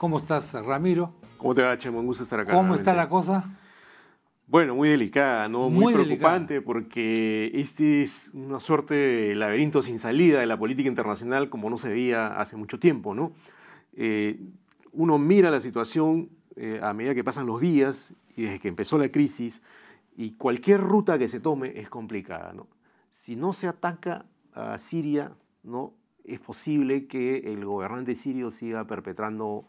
¿Cómo estás, Ramiro? ¿Cómo te va, Chemo? Un gusto estar acá. ¿Cómo está la cosa? Bueno, muy delicada, ¿no? Muy, preocupante porque este es una suerte de laberinto sin salida de la política internacional como no se veía hace mucho tiempo, ¿no? Eh, uno mira la situación eh, a medida que pasan los días y desde que empezó la crisis y cualquier ruta que se tome es complicada, ¿no? Si no se ataca a Siria, ¿no? Es posible que el gobernante sirio siga perpetrando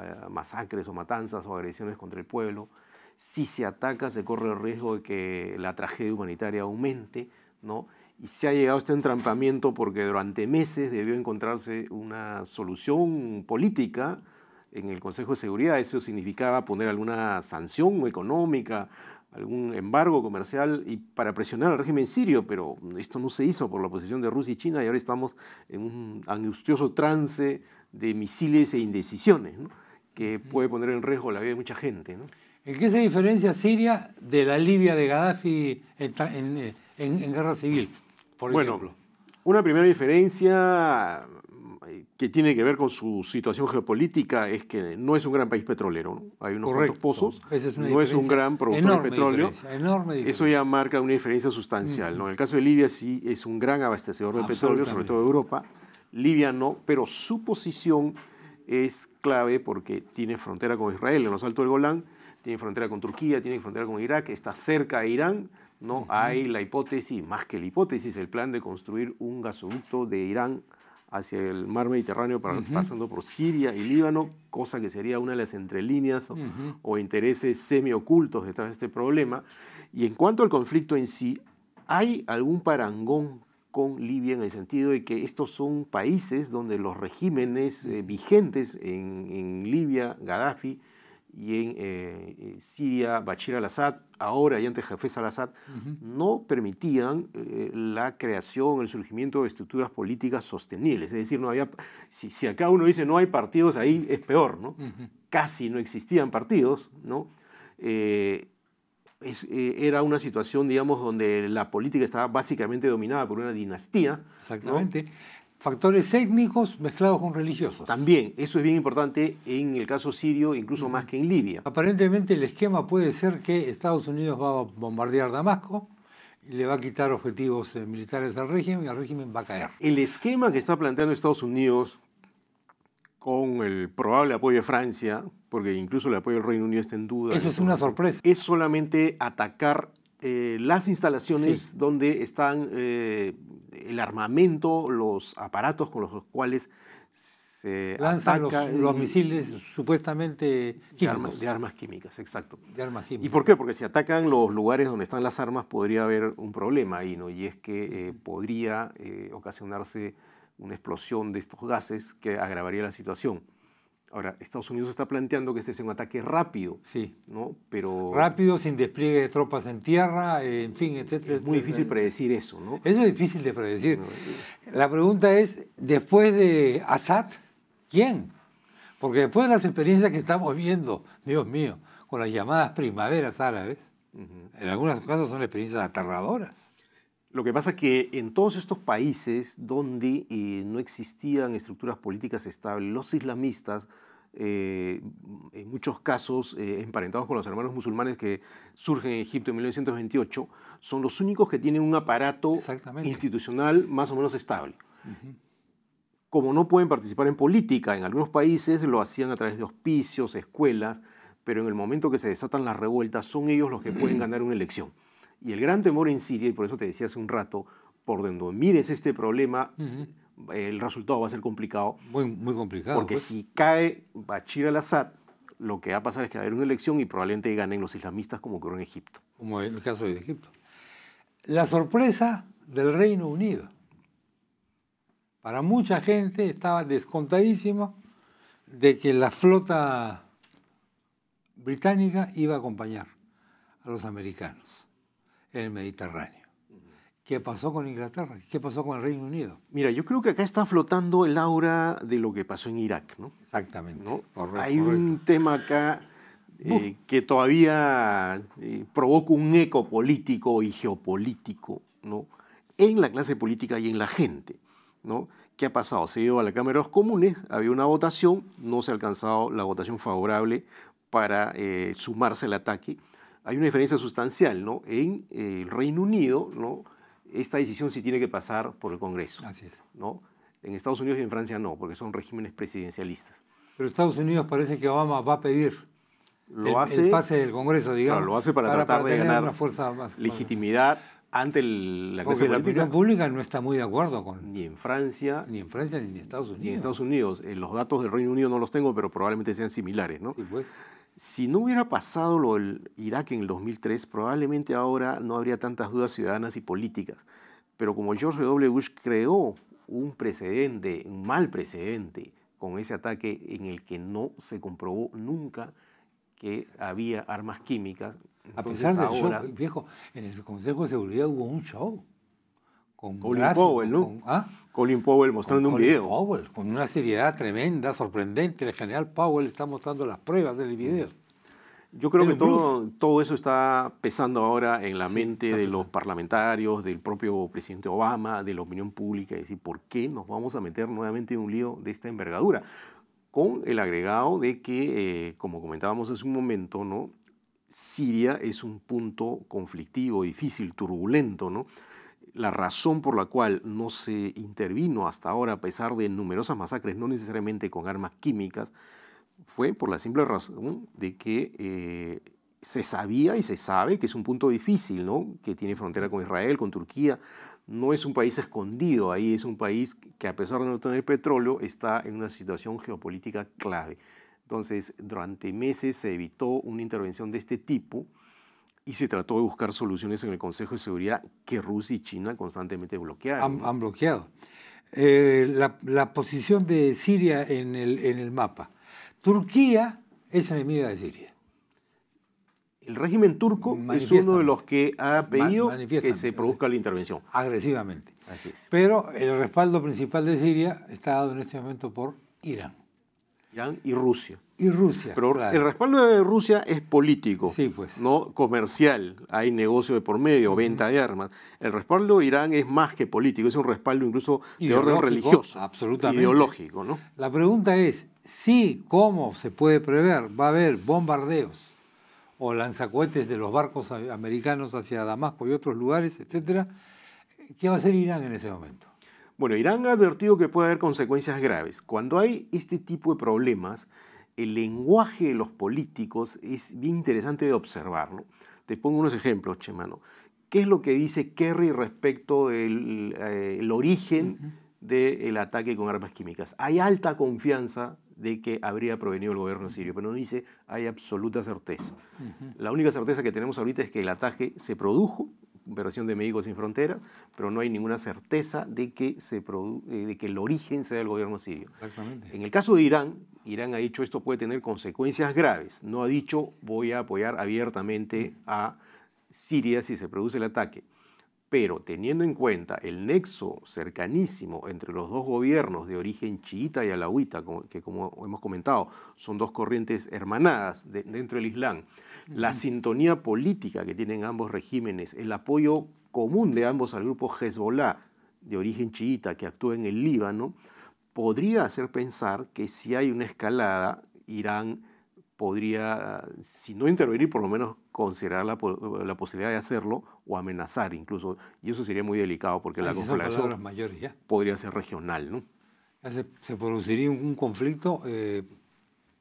eh, masacres o matanzas o agresiones contra el pueblo. Si se ataca, se corre el riesgo de que la tragedia humanitaria aumente, ¿no? Y se ha llegado a este entrampamiento porque durante meses debió encontrarse una solución política en el Consejo de Seguridad. Eso significaba poner alguna sanción económica algún embargo comercial y para presionar al régimen sirio, pero esto no se hizo por la posición de Rusia y China y ahora estamos en un angustioso trance de misiles e indecisiones que puede poner en riesgo la vida de mucha gente. ¿En qué se diferencia Siria de la Libia de Gaddafi en, eh, guerra civil, por bueno, Una primera diferencia eh, que tiene que ver con su situación geopolítica es que no es un gran país petrolero. Hay unos pozos, no es un gran productor de petróleo. Eso ya marca una diferencia sustancial. ¿no? En el caso de Libia sí es un gran abastecedor de petróleo, sobre todo de Europa. Libia no, pero su posición es clave porque tiene frontera con Israel en los Altos del Golán, tiene frontera con Turquía, tiene frontera con Irak, está cerca de Irán. No hay la hipótesis, más que la hipótesis, el plan de construir un gasoducto de Irán hacia el mar Mediterráneo, pasando por Siria y Líbano, cosa que sería una de las entrelíneas o, o intereses semiocultos detrás de este problema. Y en cuanto al conflicto en sí, hay algún parangón con Libia en el sentido de que estos son países donde los regímenes eh, vigentes en, en Libia, Gaddafi, y en eh, eh, Siria, Bachir al-Assad, ahora y antes Jefez al-Assad, no permitían eh, la creación, el surgimiento de estructuras políticas sostenibles. Es decir, no había, si, acá uno dice no hay partidos, ahí es peor, ¿no? Casi no existían partidos, ¿no? era una situación, digamos, donde la política estaba básicamente dominada por una dinastía. Exactamente factores étnicos mezclados con religiosos. También, eso es bien importante en el caso sirio, incluso más que en Libia. Aparentemente el esquema puede ser que Estados Unidos va a bombardear Damasco, le va a quitar objetivos eh, militares al régimen y al régimen va a caer. El esquema que está planteando Estados Unidos con el probable apoyo de Francia, porque incluso el apoyo del Reino Unido está en duda. Eso es este una sorpresa. Es solamente atacar eh, las instalaciones donde están eh, el armamento, los aparatos con los cuales se lanzan los, misiles supuestamente químicos. De, armas químicas, exacto. ¿Y por qué? Porque si atacan los lugares donde están las armas podría haber un problema ahí, ¿no? Y es que eh, podría ocasionarse una explosión de estos gases que agravaría la situación. Ahora, Estados Unidos está planteando que este sea un ataque rápido. Sí. ¿no? Pero... Rápido, sin despliegue de tropas en tierra, eh, en fin, etc. Es muy difícil predecir eso, ¿no? Eso es difícil de predecir. Eh. La pregunta es, después de Assad, ¿quién? Porque después de las experiencias que estamos viendo, Dios mío, con las llamadas primaveras árabes, en algunos casos son experiencias aterradoras. Lo que pasa es que en todos estos países donde eh, no existían estructuras políticas estables, los islamistas, eh, en muchos casos eh, emparentados con los hermanos musulmanes que surgen en Egipto en 1928, son los únicos que tienen un aparato institucional más o menos estable. Como no pueden participar en política, en algunos países lo hacían a través de hospicios, escuelas, pero en el momento que se desatan las revueltas son ellos los que pueden ganar una elección. Y el gran temor en Siria, y por eso te decía hace un rato, por donde mires este problema, el resultado va a ser complicado. Muy, complicado. Porque pues. si cae Bachir al-Assad, lo que va a pasar es que va a haber una elección y probablemente ganen los islamistas como ocurrió en Egipto. Como en el caso de Egipto. La sorpresa del Reino Unido. Para mucha gente estaba descontadísimo de que la flota británica iba a acompañar a los americanos en el Mediterráneo. ¿Qué pasó con Inglaterra? ¿Qué pasó con el Reino Unido? Mira, yo creo que acá está flotando el aura de lo que pasó en Irak, ¿no? Exactamente. ¿No? Hay un tema acá eh, que todavía eh, provoca un eco político y geopolítico, ¿no? En la clase política y en la gente, ¿no? ¿Qué ha pasado? Se dio a la Cámara de los Comunes, había una votación, no se ha alcanzado la votación favorable para eh, sumarse al ataque hay una diferencia sustancial, ¿no? En eh, el Reino Unido, ¿no? Esta decisión sí tiene que pasar por el Congreso. Así es. ¿no? En Estados Unidos y en Francia no, porque son regímenes presidencialistas. Pero Estados Unidos parece que Obama va a pedir lo hace, el pase del Congreso, digamos. lo hace para, tratar de ganar una fuerza más, legitimidad ante la clase Porque la política pública no está muy de acuerdo con... Ni en Francia... Ni en Francia ni en Estados Unidos. Ni en Estados Unidos. Eh, los datos del Reino Unido no los tengo, pero probablemente sean similares, ¿no? pues. Si no hubiera pasado lo del Irak en el 2003, probablemente ahora no habría tantas dudas ciudadanas y políticas. Pero como George W. Bush creó un precedente, un mal precedente, con ese ataque en el que no se comprobó nunca que había armas químicas. a pesar de ahora, viejo, en el Consejo de Seguridad hubo un show. ¿ah? Colin Powell, ¿no? Colin Powell mostrando un video. Powell, con una seriedad tremenda, sorprendente. El general Powell está mostrando las pruebas del video. Mm. Yo creo que todo, todo, eso está pesando ahora en la mente de los parlamentarios, del propio presidente Obama, de la opinión pública, y decir, ¿por qué nos vamos a meter nuevamente en un lío de esta envergadura? Con el agregado de que, eh, como comentábamos hace un momento, ¿no? Siria es un punto conflictivo, difícil, turbulento, ¿no? la razón por la cual no se intervino hasta ahora, a pesar de numerosas masacres, no necesariamente con armas químicas, fue por la simple razón de que eh, se sabía y se sabe que es un punto difícil, que tiene frontera con Israel, con Turquía, no es un país escondido, ahí es un país que a pesar de no tener petróleo está en una situación geopolítica clave. Entonces, durante meses se evitó una intervención de este tipo y se trató de buscar soluciones en el Consejo de Seguridad que Rusia y China constantemente bloquearon. Han, bloqueado. Eh, la, posición de Siria en el, en el mapa. Turquía es enemiga de Siria. El régimen turco es uno de los que ha pedido que se produzca la intervención. Agresivamente. Así es. Pero el respaldo principal de Siria está dado en este momento por Irán. Irán y Rusia. Y Rusia. Pero el respaldo de Rusia es político, pues. no comercial. Hay negocio de por medio, venta de armas. El respaldo de Irán es más que político, es un respaldo incluso de orden religioso. Ideológico, ¿no? La pregunta es, si, ¿cómo se puede prever? Va a haber bombardeos o lanzacohetes de los barcos americanos hacia Damasco y otros lugares, etcétera. ¿Qué va a hacer Irán en ese momento? Bueno, Irán ha advertido que puede haber consecuencias graves. Cuando hay este tipo de problemas, el lenguaje de los políticos es bien interesante de observarlo. Te pongo unos ejemplos, Chemano. ¿Qué es lo que dice Kerry respecto del eh, origen del ataque con armas químicas? Hay alta confianza de que habría provenido el gobierno sirio, pero no dice hay absoluta certeza. La única certeza que tenemos ahorita es que el ataque se produjo operación de Médicos Sin Frontera, pero no hay ninguna certeza de que, se eh, de el origen sea el gobierno sirio. Exactamente. En el caso de Irán, Irán ha dicho esto puede tener consecuencias graves. No ha dicho voy a apoyar abiertamente a Siria si se produce el ataque. Pero teniendo en cuenta el nexo cercanísimo entre los dos gobiernos de origen chiita y alawita, que como hemos comentado son dos corrientes hermanadas dentro del Islam, la sintonía política que tienen ambos regímenes, el apoyo común de ambos al grupo Hezbollah de origen chiita que actúa en el Líbano, podría hacer pensar que si hay una escalada, Irán podría, si no intervenir, por lo menos considerar la, posibilidad de hacerlo o amenazar incluso. Y eso sería muy delicado porque ah, la conflagración podría ser regional. ¿no? Se, produciría un conflicto eh,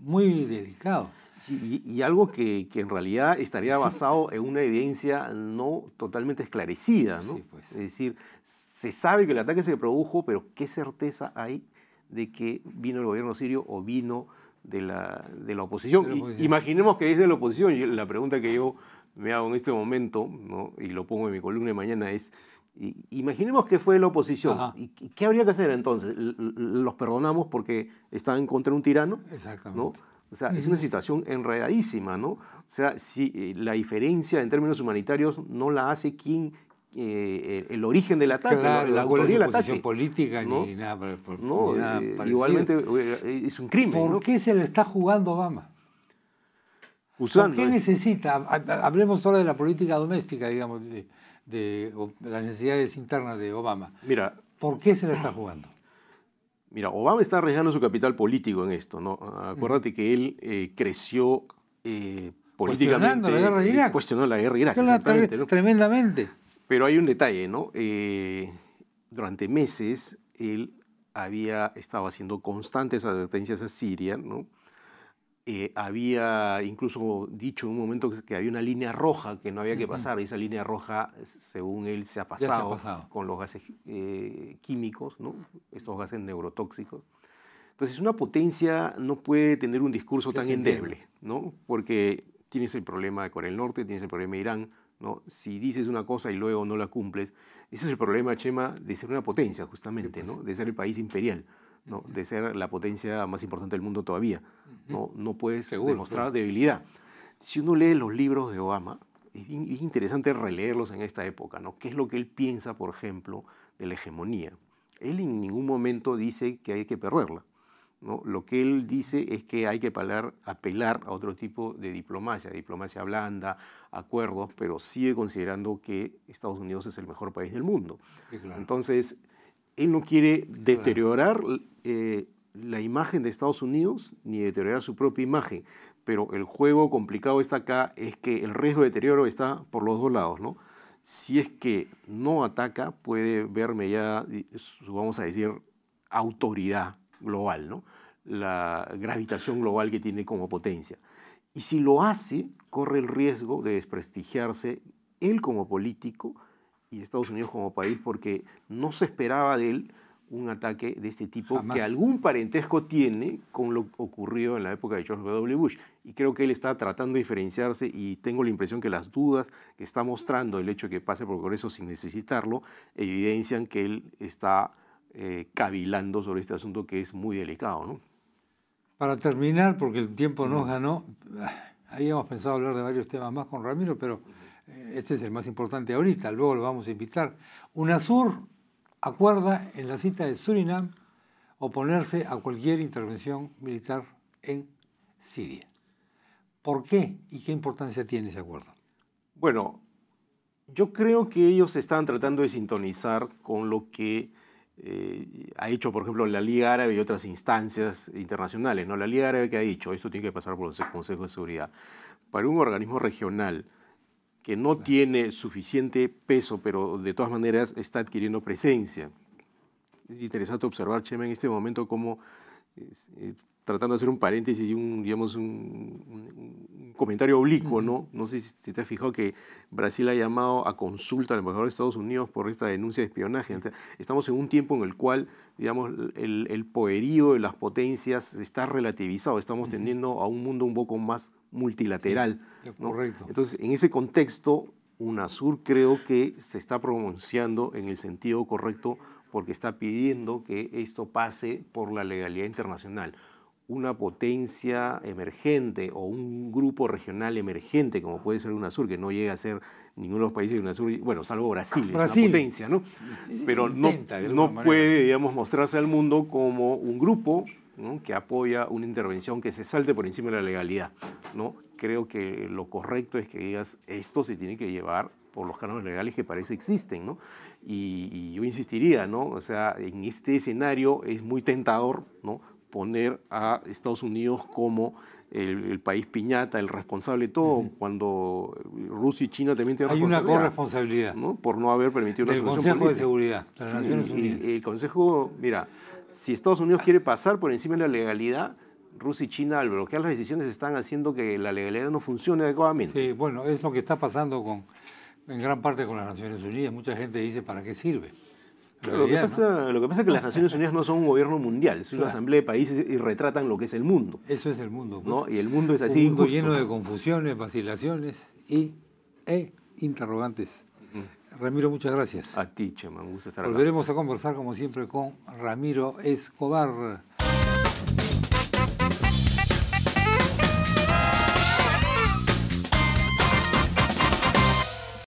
muy delicado. y, algo que, en realidad estaría basado en una evidencia no totalmente esclarecida, pues. Es decir, se sabe que el ataque se produjo, pero ¿qué certeza hay de que vino el gobierno sirio o vino de la, de la oposición. imaginemos que es de la oposición. y La pregunta que yo me hago en este momento, ¿no? y lo pongo en mi columna de mañana, es, imaginemos que fue la oposición. ¿Y qué habría que hacer entonces? ¿Los perdonamos porque están contra un tirano? Exactamente. ¿no? O sea, es una situación enredadísima, ¿no? O sea, si eh, la diferencia en términos humanitarios no la hace quien eh, el, origen del ataque, la, política ¿no? ni nada, no, eh, igualmente eh, es un crimen. ¿Por qué se le está jugando Obama? ¿Por qué necesita? Hablemos ahora de la política doméstica, digamos, de, las necesidades internas de Obama. Mira, ¿por qué se le está jugando? Mira, Obama está arriesgando su capital político en esto, ¿no? Acuérdate que él creció eh, políticamente. Cuestionando la guerra de Irak. Cuestionó la guerra Irak, Tremendamente. Pero hay un detalle, ¿no? Eh, durante meses él había estado haciendo constantes advertencias a Siria, ¿no? Eh, había incluso dicho en un momento que, había una línea roja que no había que pasar, y esa línea roja, según él, se ha pasado, con los gases eh, químicos, ¿no? estos gases neurotóxicos. Entonces, una potencia no puede tener un discurso tan endeble, ¿no? porque tienes el problema de Corea del Norte, tienes el problema de Irán, si dices una cosa y luego no la cumples, ese es el problema, Chema, de ser una potencia, justamente, pues. ¿no? De ser el país imperial, ¿no? De ser la potencia más importante del mundo todavía, ¿no? No puedes demostrar debilidad. Si uno lee los libros de Obama, es interesante releerlos en esta época, ¿no? ¿Qué es lo que él piensa, por ejemplo, de la hegemonía? Él en ningún momento dice que hay que perderla. Lo que él dice es que hay que apelar, a otro tipo de diplomacia, diplomacia blanda, acuerdos, pero sigue considerando que Estados Unidos es el mejor país del mundo. Entonces, él no quiere deteriorar eh, la imagen de Estados Unidos ni deteriorar su propia imagen, pero el juego complicado está acá, es que el riesgo de deterioro está por los dos lados, Si es que no ataca, puede verme ya, vamos a decir, autoridad global, ¿no? la gravitación global que tiene como potencia. Y si lo hace, corre el riesgo de desprestigiarse él como político y Estados Unidos como país porque no se esperaba de él un ataque de este tipo que algún parentesco tiene con lo ocurrido en la época de George W. Bush. Y creo que él está tratando de diferenciarse y tengo la impresión que las dudas que está mostrando el hecho que pase por el Congreso sin necesitarlo evidencian que él está eh, cavilando sobre este asunto que es muy delicado. ¿no? Para terminar, porque el tiempo nos ganó, habíamos ah, pensado hablar de varios temas más con Ramiro, pero eh, este es el más importante ahorita, luego lo vamos a invitar. UNASUR acuerda en la cita de Surinam oponerse a cualquier intervención militar en Siria. ¿Por qué y qué importancia tiene ese acuerdo? Bueno, yo creo que ellos estaban tratando de sintonizar con lo que eh, ha hecho, por ejemplo, la Liga Árabe y otras instancias internacionales. ¿no? La Liga Árabe que ha dicho, esto tiene que pasar por el Consejo de Seguridad. Para un organismo regional que no tiene suficiente peso, pero de todas maneras está adquiriendo presencia. Es interesante observar, Chema, en este momento como eh, tratando de hacer un paréntesis y un, digamos, un, comentario oblicuo, ¿no? No sé si te has fijado que Brasil ha llamado a consulta al embajador de Estados Unidos por esta denuncia de espionaje. Estamos en un tiempo en el cual, digamos, el, poderío de las potencias está relativizado. Estamos tendiendo a un mundo un poco más multilateral. Entonces, en ese contexto, UNASUR creo que se está pronunciando en el sentido correcto porque está pidiendo que esto pase por la legalidad internacional una potencia emergente o un grupo regional emergente, como puede ser UNASUR, que no llega a ser ninguno de los países de UNASUR, bueno, salvo Brasil, es una potencia, ¿no? Pero no, no puede, digamos, mostrarse al mundo como un grupo ¿no? que apoya una intervención que se salte por encima de la legalidad, ¿no? Creo que lo correcto es que digas, esto se tiene que llevar por los canales legales que para eso existen, ¿no? y, yo insistiría, ¿no? O sea, en este escenario es muy tentador, ¿no? poner a Estados Unidos como el, país piñata, el responsable de todo, cuando Rusia y China también tienen responsabilidad. una corresponsabilidad. ¿no? Por no haber permitido una El Consejo de Seguridad el Consejo, mira, si Estados Unidos quiere pasar por encima de la legalidad, Rusia y China, al bloquear las decisiones, están haciendo que la legalidad no funcione adecuadamente. Sí, bueno, es lo que está pasando con, en gran parte con las Naciones Unidas. Mucha gente dice, ¿para qué sirve? lo, que pasa, lo que pasa es que las Naciones Unidas no son un gobierno mundial, son una asamblea de países y retratan lo que es el mundo. Eso es el mundo. Pues. Y el mundo es así. Un mundo lleno de confusiones, vacilaciones y e interrogantes. Ramiro, muchas gracias. A ti, Chema, un gusto estar acá. Volveremos a conversar, como siempre, con Ramiro Escobar.